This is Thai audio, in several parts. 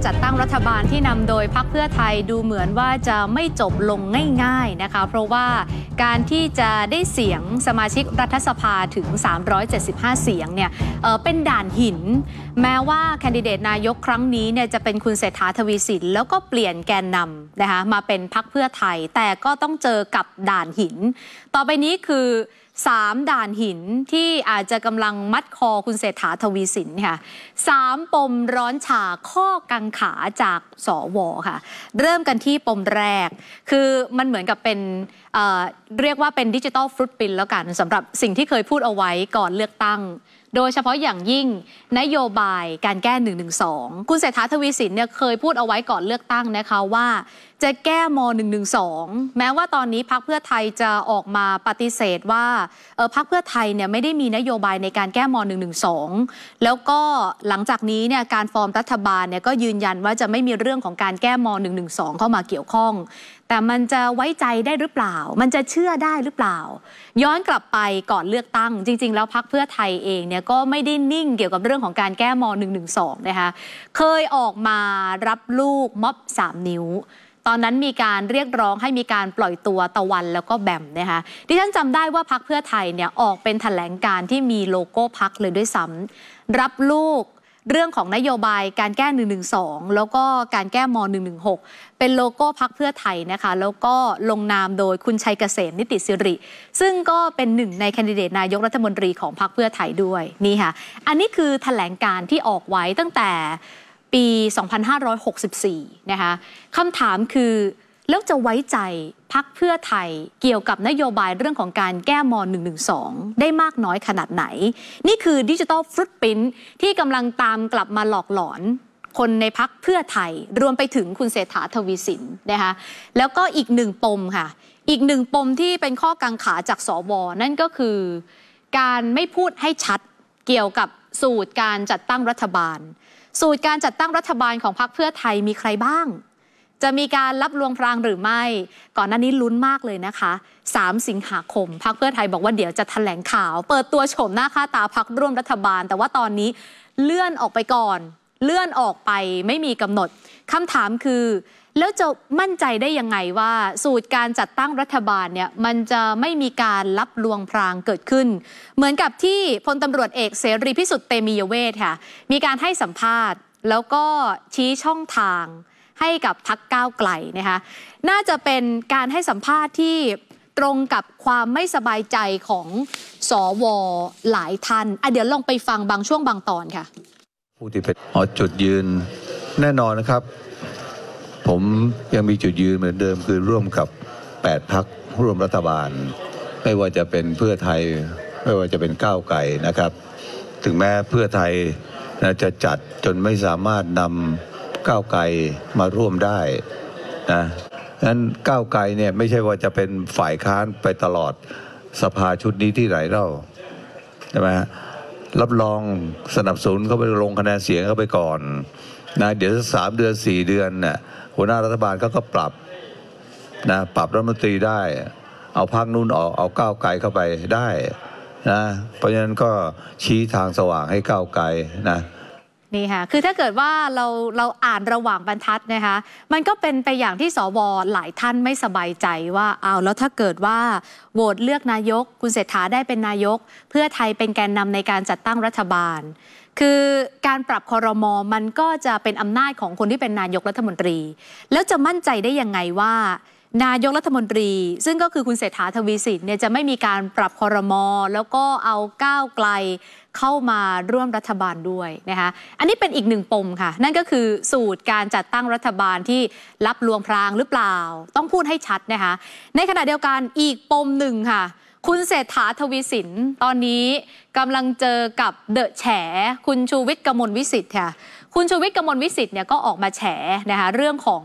จัดตั้งรัฐบาลที่นำโดยพรรคเพื่อไทยดูเหมือนว่าจะไม่จบลงง่าย ๆ นะคะ เพราะว่าการที่จะได้เสียงสมาชิกรัฐสภาถึง 375 เสียงเนี่ยเเป็นด่านหิน แม้ว่าแคนดิเดตนายกครั้งนี้เนี่ยจะเป็นคุณเศรษฐาทวีสินแล้วก็เปลี่ยนแกนนำนะคะมาเป็นพรรคเพื่อไทยแต่ก็ต้องเจอกับด่านหิน ต่อไปนี้คือ3ด่านหินที่อาจจะกำลังมัดคอคุณเศรษฐาทวีสินค่ะ3ปมร้อนฉาข้อกังขาจากสวค่ะ เริ่มกันที่ปมแรก คือมันเหมือนกับเป็นเรียกว่าเป็นดิจิทัลฟรุตปินแล้วกันสำหรับสิ่งที่เคยพูดเอาไว้ก่อนเลือกตั้ง โดยเฉพาะอย่างยิ่งนโยบายการแก้1นึคุณเศรษฐาทวีสินเนี่ยเคยพูดเอาไว้ก่อนเลือกตั้งนะคะว่า จะแก้ม .112 แม้ว่าตอนนี้พักเพื่อไทยจะออกมาปฏิเสธว่าออพักเพื่อไทยเนี่ยไม่ได้มีนโยบายในการแก้ม .112 แล้วก็หลังจากนี้เนี่ยการฟอร์มรัฐบาลเนี่ยก็ยืนยันว่าจะไม่มีเรื่องของการแก้ม .112 เข้ามาเกี่ยวข้องแต่มันจะไว้ใจได้หรือเปล่า มันจะเชื่อได้หรือเปล่า ย้อนกลับไปก่อนเลือกตั้ง จริงๆ แล้วพักเพื่อไทยเองเนี่ยก็ไม่ได้นิ่งเกี่ยวกับเรื่องของการแก้มอ .112 นะคะ เคยออกมารับลูกม็อบ3 นิ้ว ตอนนั้นมีการเรียกร้องให้มีการปล่อยตัวตะวันแล้วก็แบมนะคะดิฉันจำได้ว่าพักเพื่อไทยเนี่ยออกเป็นถแถลงการที่มีโลโก้พักเลยด้วยซ้ำ รับลูกเรื่องของนโยบายการแก้ 112 แล้วก็การแก้ม 116 เป็นโลโก้พักเพื่อไทยนะคะ แล้วก็ลงนามโดยคุณชัยเกษมนิติสิริ ซึ่งก็เป็นหนึ่งในแคนดิเดตนายกรัฐมนตรีของพักเพื่อไทยด้วยนี่ค่ะ อันนี้คือถแถลงการที่ออกไว้ตั้งแต่ปี 2564 นะคะคำถามคือแล้วจะไว้ใจพักเพื่อไทยเกี่ยวกับนโยบายเรื่องของการแก้มอ .112 ได้มากน้อยขนาดไหน นี่คือดิจิทัลฟรุตปิ้นที่กำลังตามกลับมาหลอกหลอน คนในพักเพื่อไทยรวมไปถึงคุณเศรษฐาทวีสินนะคะแล้วก็อีกหนึ่งปมค่ะอีกหนึ่งปมที่เป็นข้อกังขาจากสวนั่นก็คือการไม่พูดให้ชัดเกี่ยวกับสูตรการจัดตั้งรัฐบาล สูตรการจัดตั้งรัฐบาลของพรรคเพื่อไทยมีใครบ้างจะมีการรับลวงพรางหรือไม่ ก่อนหน้านี้ลุ้นมากเลยนะคะ 3 สิงหาคมพักเพื่อไทยบอกว่าเดี๋ยวจะถแถลงข่าวเปิดตัวโฉมหน้าค่าตาพักร่วมรัฐบาล แต่ว่าตอนนี้เลื่อนออกไปก่อนเลื่อนออกไปไม่มีกำหนดคำถามคือ แล้วจะมั่นใจได้ยังไงว่าสูตรการจัดตั้งรัฐบาลเนี่ยมันจะไม่มีการรับลวงพรางเกิดขึ้น เหมือนกับที่พลตำรวจเอกเสรีพิสุทธิ์เตมียเวทค่ะมีการให้สัมภาษณ์แล้วก็ชี้ช่องทางให้กับพักก้าวไกลนะคะน่าจะเป็นการให้สัมภาษณ์ที่ตรงกับความไม่สบายใจของสอวอหลายท่านอ่ะเดี๋ยวลองไปฟังบางช่วงบางตอนค่ะผู้ที่เป็นอ๋อจุดยืนแน่นอนนะครับ ผมยังมีจุดยืนเหมือนเดิมคือร่วมกับ 8พักร่วมรัฐบาลไม่ว่าจะเป็นเพื่อไทยไม่ว่าจะเป็นก้าวไก่นะครับ ถึงแม้เพื่อไทยจะจัดจนไม่สามารถนำก้าวไกลมาร่วมได้นะนั้นก้าวไกลเนี่ยไม่ใช่ว่าจะเป็นฝ่ายค้านไปตลอดสภาชุดนี้ที่ไหนเล่าใช่ไหมรับรองสนับสนุนเขาไปลงคะแนนเสียงเขาไปก่อนนะเดี๋ยวสามเดือนสี่เดือนน่ะหัวหน้ารัฐบาลเขาก็ปรับนะปรับรัฐมนตรีได้ เอาพักนู่นออกเอาก้าวไกลเข้าไปได้นะเพราะฉะนั้นก็ชี้ทางสว่างให้ก้าวไกลนะนี่ค่ะ คือถ้าเกิดว่าเราเราอ่านระหว่างบรรทัดนะคะ มันก็เป็นไปอย่างที่สวหลายท่านไม่สบายใจว่าเอาแล้วถ้าเกิดว่าโหวตเลือกนายก คุณเศรษฐาได้เป็นนายก เพื่อไทยเป็นแกนนำในการจัดตั้งรัฐบาล คือการปรับคอรมอมันก็จะเป็นอำนาจของคนที่เป็นนายกรัฐมนตรี แล้วจะมั่นใจได้ยังไงว่านายกรัฐมนตรี ซึ่งก็คือคุณเศรษฐาทวีสินเนี่ยจะไม่มีการปรับคอรมอแล้วก็เอาก้าวไกลเข้ามาร่วมรัฐบาลด้วยนะคะอันนี้เป็นอีกหนึ่งปมค่ะนั่นก็คือสูตรการจัดตั้งรัฐบาลที่รับลวงพรางหรือเปล่า ต้องพูดให้ชัดนะคะในขณะเดียวกันอีกปมหนึ่งค่ะคุณเศรษฐาทวีสินตอนนี้กำลังเจอกับเดอะแฉคุณชูวิทย์กมลวิสิทธิ์ค่ะคุณชูวิทย์กมลวิสิทธิ์เนี่ยก็ออกมาแฉนะคะเรื่องของ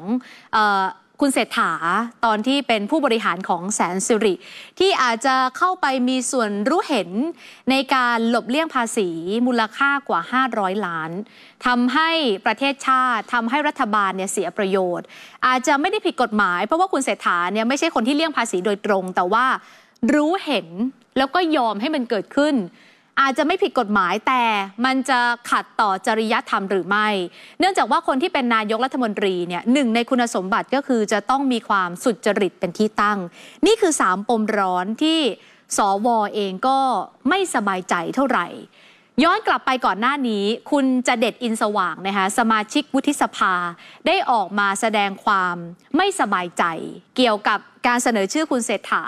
คุณเศรษฐาตอนที่เป็นผู้บริหารของแสนสิริที่อาจจะเข้าไปมีส่วนรู้เห็นในการหลบเลี่ยงภาษีมูลค่ากว่า 500 ล้านทำให้ประเทศชาติทำให้รัฐบาลเนี่ยเสียประโยชน์ อาจจะไม่ได้ผิดกฎหมายเพราะว่าคุณเศรษฐาเนี่ยไม่ใช่คนที่เลี่ยงภาษีโดยตรง แต่ว่ารู้เห็นแล้วก็ยอมให้มันเกิดขึ้นอาจจะไม่ผิดกฎหมายแต่มันจะขัดต่อจริยธรรมหรือไม่ เนื่องจากว่าคนที่เป็นนายกรัฐมนตรีเนี่ยหนึ่งในคุณสมบัติก็คือจะต้องมีความสุจริตเป็นที่ตั้ง นี่คือ3ปมร้อนที่สวอเองก็ไม่สบายใจเท่าไหร่ ย้อนกลับไปก่อนหน้านี้คุณจะเด็ดอินสว่างนะคะสมาชิกวุฒิสภาได้ออกมาแสดงความไม่สบายใจ เกี่ยวกับการเสนอชื่อคุณเศรษฐา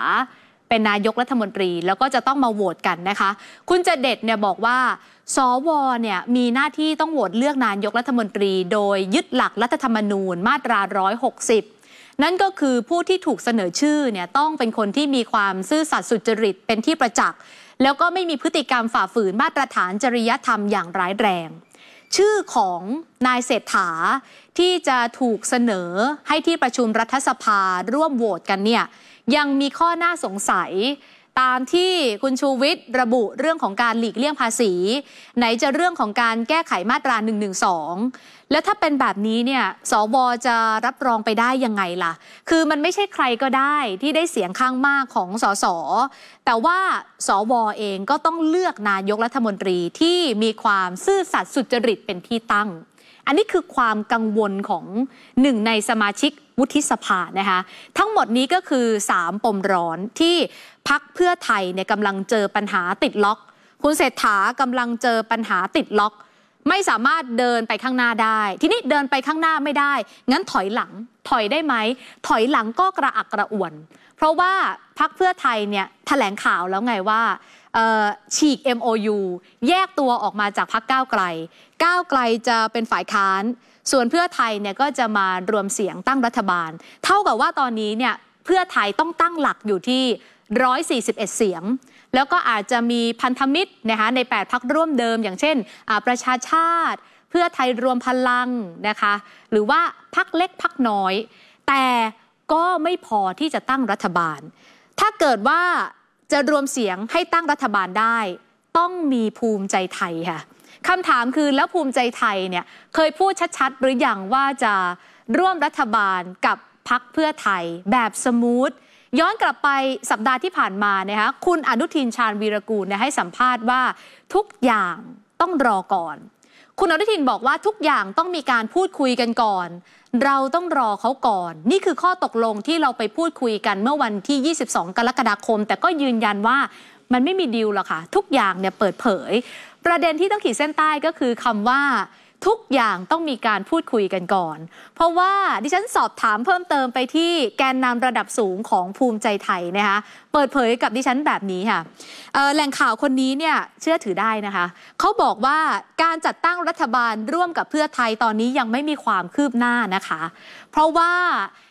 เป็นนายกรัฐมนตรีแล้วก็จะต้องมาโหวตกันนะคะ คุณจะเด็ดเนี่ยบอกว่าสวเนี่ยมีหน้าที่ต้องโหวตเลือกนายกรัฐมนตรี โดยยึดหลักรัฐธรรมนูญมาตรา 160 นั่นก็คือผู้ที่ถูกเสนอชื่อเนี่ยต้องเป็นคนที่มีความซื่อสัตย์สุจริตเป็นที่ประจักษ์แล้วก็ไม่มีพฤติกรรมฝ่าฝืนมาตรฐานจริยธรรมอย่างร้ายแรง ชื่อของนายเศรษฐาที่จะถูกเสนอให้ที่ประชุมรัฐสภาร่วมโหวตกันเนี่ยยังมีข้อน่าสงสัย ตามที่คุณชูวิทย์ระบุเรื่องของการหลีกเลี่ยงภาษี ไหนจะเรื่องของการแก้ไขมาตรา 112แล้วถ้าเป็นแบบนี้เนี่ยสวจะรับรองไปได้ยังไงล่ะคือมันไม่ใช่ใครก็ได้ที่ได้เสียงข้างมากของสสแต่ว่าสวเองก็ต้องเลือกนายกรัฐมนตรีที่มีความซื่อสัตย์สุจริตเป็นที่ตั้งอันนี้คือความกังวลของหนึ่งในสมาชิกวุฒิสภานะคะทั้งหมดนี้ก็คือ 3ปมร้อนที่พักเพื่อไทยเนี่ยกำลังเจอปัญหาติดล็อก คุณเศรษฐากำลังเจอปัญหาติดล็อก ไม่สามารถเดินไปข้างหน้าได้ ทีนี้เดินไปข้างหน้าไม่ได้ งั้นถอยหลังถอยได้ไหมถอยหลังก็กระอักกระอ่วนเพราะว่าพักเพื่อไทยเนี่ยแถลงข่าวแล้วไงว่าฉีก MOU แยกตัวออกมาจากพักก้าวไกล ก้าวไกลจะเป็นฝ่ายค้าน ส่วนเพื่อไทยเนี่ยก็จะมารวมเสียงตั้งรัฐบาล เท่ากับว่าตอนนี้เนี่ยเพื่อไทยต้องตั้งหลักอยู่ที่141เสียงแล้วก็อาจจะมีพันธมิตรนะคะใน8พักร่วมเดิมอย่างเช่นประชาชาติ เพื่อไทยรวมพลังนะคะหรือว่าพักเล็กพักน้อย แต่ก็ไม่พอที่จะตั้งรัฐบาล ถ้าเกิดว่าจะรวมเสียงให้ตั้งรัฐบาลได้ต้องมีภูมิใจไทยค่ะคำถามคือแล้วภูมิใจไทยเนี่ยเคยพูดชัดๆ หรืออยังว่าจะร่วมรัฐบาลกับพักเพื่อไทย แบบสมูทย้อนกลับไปสัปดาห์ที่ผ่านมานะคะคุณอนุทินชาญวีรกูลให้สัมภาษณ์ว่าทุกอย่างต้องรอก่อน คุณอนุทินบอกว่าทุกอย่างต้องมีการพูดคุยกันก่อนเราต้องรอเขาก่อน นี่คือข้อตกลงที่เราไปพูดคุยกันเมื่อวันที่ 22 กรกฎาคม แต่ก็ยืนยันว่ามันไม่มีดีลหรอกค่ะ ทุกอย่างเนี่ยเปิดเผย ประเด็นที่ต้องขีดเส้นใต้ก็คือคำว่าทุกอย่างต้องมีการพูดคุยกันก่อน เพราะว่าดิฉันสอบถามเพิ่มเติมไปที่แกนนำระดับสูงของภูมิใจไทยนะคะ เปิดเผยกับดิฉันแบบนี้ค่ะ แหล่งข่าวคนนี้เนี่ยเชื่อถือได้นะคะ เขาบอกว่าการจัดตั้งรัฐบาลร่วมกับเพื่อไทยตอนนี้ยังไม่มีความคืบหน้านะคะ เพราะว่า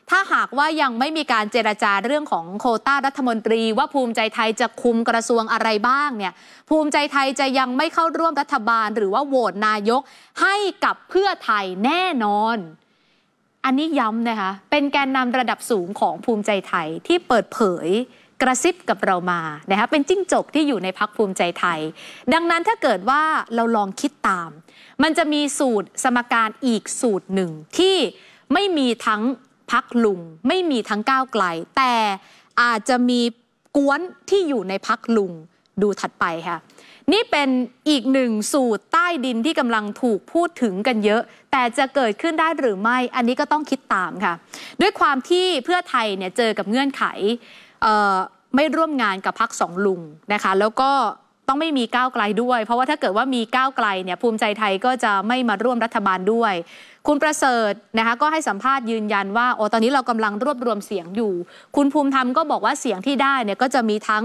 ถ้าหากว่ายังไม่มีการเจรจาเรื่องของโคต้ารัฐมนตรีว่าภูมิใจไทยจะคุมกระทรวงอะไรบ้างเนี่ยภูมิใจไทยจะยังไม่เข้าร่วมรัฐบาล หรือว่าโหวตนายกให้กับเพื่อไทยแน่นอน อันนี้ย้ำนะคะเป็นแกนนำระดับสูงของภูมิใจไทยที่เปิดเผยกระซิบกับเรามานะคะเป็นจิ้งจกที่อยู่ในพักภูมิใจไทย ดังนั้นถ้าเกิดว่าเราลองคิดตาม มันจะมีสูตรสมการอีกสูตรหนึ่งที่ไม่มีทั้งพักลุงไม่มีทั้งก้าวไกล แต่อาจจะมีกวนที่อยู่ในพักลุงดูถัดไปค่ะนี่เป็นอีกหนึ่งสูตรใต้ดินที่กำลังถูกพูดถึงกันเยอะ แต่จะเกิดขึ้นได้หรือไม่อันนี้ก็ต้องคิดตามค่ะด้วยความที่เพื่อไทยเนี่ยเจอกับเงื่อนไขไม่ร่วมงานกับพักสองลุงนะคะแล้วก็ต้องไม่มีก้าวไกลด้วย เพราะว่าถ้าเกิดว่ามีก้าวไกลเนี่ยภูมิใจไทยก็จะไม่มาร่วมรัฐบาลด้วยคุณประเสริฐนะคะก็ให้สัมภาษณ์ยืนยันว่าโอ้ตอนนี้เรากำลังรวบรวมเสียงอยู่ คุณภูมิธรรมก็บอกว่าเสียงที่ได้เนี่ยก็จะมีทั้ง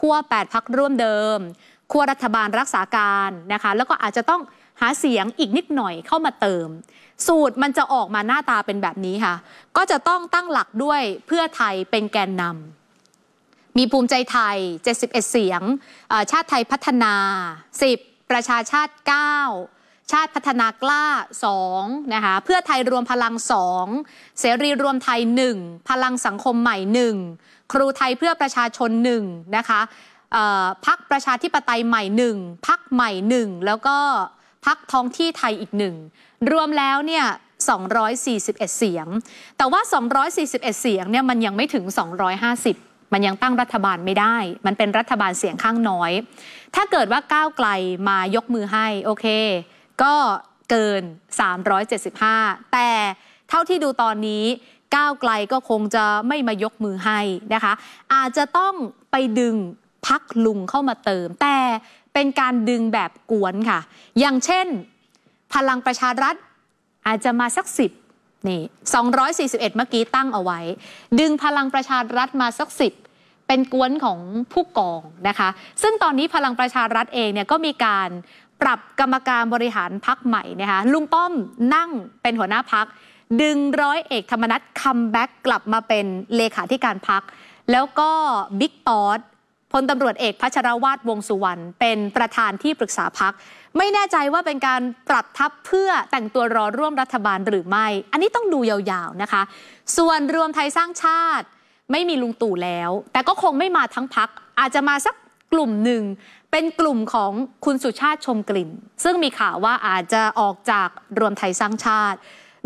ขั้ว8พักร่วมเดิมขั้วรัฐบาลรักษาการนะคะแล้วก็อาจจะต้องหาเสียงอีกนิดหน่อยเข้ามาเติม สูตรมันจะออกมาหน้าตาเป็นแบบนี้ค่ะก็จะต้องตั้งหลักด้วยเพื่อไทยเป็นแกนนำมีภูมิใจไทย71เสียงชาติไทยพัฒนา 10 ประชาชาติ 9ชาติพัฒนากล้า2นะคะเพื่อไทยรวมพลัง2เสรีรวมไทย 1 พลังสังคมใหม่ 1ครูไทยเพื่อประชาชน1นะคะพักประชาธิปไตยใหม่หนึ่งพักใหม่หนึ่งแล้วก็พักท้องที่ไทยอีกหนึ่งรวมแล้วเนี่ย241เสียง แต่ว่า 241เสียงเนี่ยมันยังไม่ถึง 250 มันยังตั้งรัฐบาลไม่ได้ มันเป็นรัฐบาลเสียงข้างน้อย ถ้าเกิดว่าก้าวไกลมายกมือให้โอเคก็เกิน 375 แต่เท่าที่ดูตอนนี้ก้าวไกลก็คงจะไม่มายกมือให้นะคะ อาจจะต้องไปดึงพักลุงเข้ามาเติม แต่ เป็นการดึงแบบกวนค่ะ อย่างเช่น พลังประชารัฐอาจจะมาสักสิบนี่241 เมื่อกี้ตั้งเอาไว้ ดึงพลังประชารัฐมาสักสิบเป็นกวนของผู้กองนะคะซึ่งตอนนี้พลังประชารัฐเองเนี่ยก็มีการปรับกรรมการบริหารพักใหม่นะคะลุงป้อมนั่งเป็นหัวหน้าพักดึงร้อยเอกธรรมนัฐคัมแบ็กกลับมาเป็นเลขาธิการพักแล้วก็บิ๊กปอสพลตำรวจเอกพัชรวาทวงสุวรรณ เป็นประธานที่ปรึกษาพัก ไม่แน่ใจว่าเป็นการปรับทับเพื่อแต่งตัวรอร่วมรัฐบาลหรือไม่ อันนี้ต้องดูยาวๆนะคะ ส่วนรวมไทยสร้างชาติไม่มีลุงตู่แล้ว แต่ก็คงไม่มาทั้งพักอาจจะมาสักกลุ่มหนึ่งเป็นกลุ่มของคุณสุชาติชมกลิ่น ซึ่งมีข่าวว่าอาจจะออกจากรวมไทยสร้างชาติ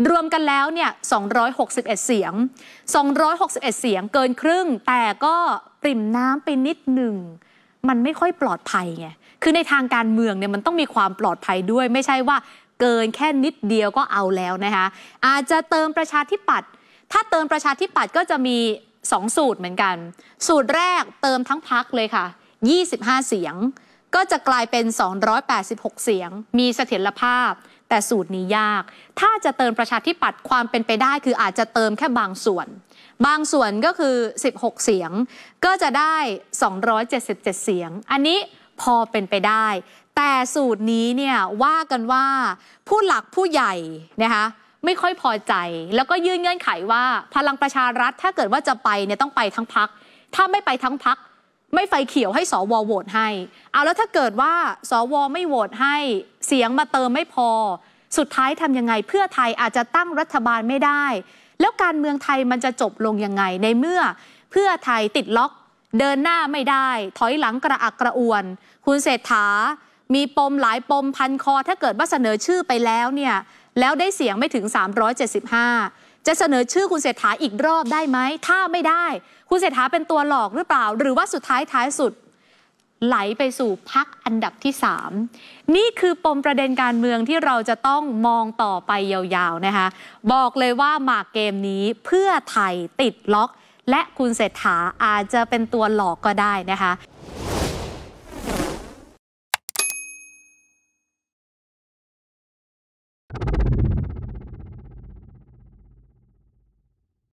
รวมกันแล้วเนี่ย261 เสียง 261 เสียงเกินครึ่ง แต่ก็ปริ่มน้ำไปนิดหนึ่ง มันไม่ค่อยปลอดภัยไง คือในทางการเมืองเนี่ยมันต้องมีความปลอดภัยด้วย ไม่ใช่ว่าเกินแค่นิดเดียวก็เอาแล้วนะคะ อาจจะเติมประชาธิปัตย์ถ้าเติมประชาธิปัตย์ก็จะมีสองสูตรเหมือนกัน สูตรแรกเติมทั้งพักเลยค่ะ25 เสียงก็จะกลายเป็น 286 เสียง มีเสถียรภาพ แต่สูตรนี้ยาก ถ้าจะเติมประชาธิปัตย์ความเป็นไปได้ คืออาจจะเติมแค่บางส่วน บางส่วนก็คือ 16 เสียง ก็จะได้ 277 เสียง อันนี้พอเป็นไปได้ แต่สูตรนี้เนี่ย ว่ากันว่าผู้หลักผู้ใหญ่ นะคะไม่ค่อยพอใจแล้วก็ยื่นเงื่อนไขว่า พลังประชารัฐถ้าเกิดว่าจะไปเนี่ยต้องไปทั้งพักถ้าไม่ไปทั้งพักไม่ไฟเขียวให้สวโหวตให้ เอาแล้วถ้าเกิดว่าสวไม่โหวตให้เสียงมาเติมไม่พอ สุดท้ายทำยังไง เพื่อไทยอาจจะตั้งรัฐบาลไม่ได้ แล้วการเมืองไทยมันจะจบลงยังไง ในเมื่อเพื่อไทยติดล็อกเดินหน้าไม่ได้ ถอยหลังกระอักกระอ่วน คุณเศรษฐา มีปมหลายปมพันคอถ้าเกิดว่าเสนอชื่อไปแล้วเนี่ยแล้วได้เสียงไม่ถึง 375จะเสนอชื่อคุณเศรษฐาอีกรอบได้ไหม ถ้าไม่ได้ คุณเศรษฐาเป็นตัวหลอกหรือเปล่า หรือว่าสุดท้ายท้ายสุด ไหลไปสู่พักอันดับที่ 3 นี่คือปมประเด็นการเมืองที่เราจะต้องมองต่อไปยาวๆนะคะ บอกเลยว่าหมากเกมนี้เพื่อไทยติดล็อก และคุณเศรษฐาอาจจะเป็นตัวหลอกก็ได้นะคะ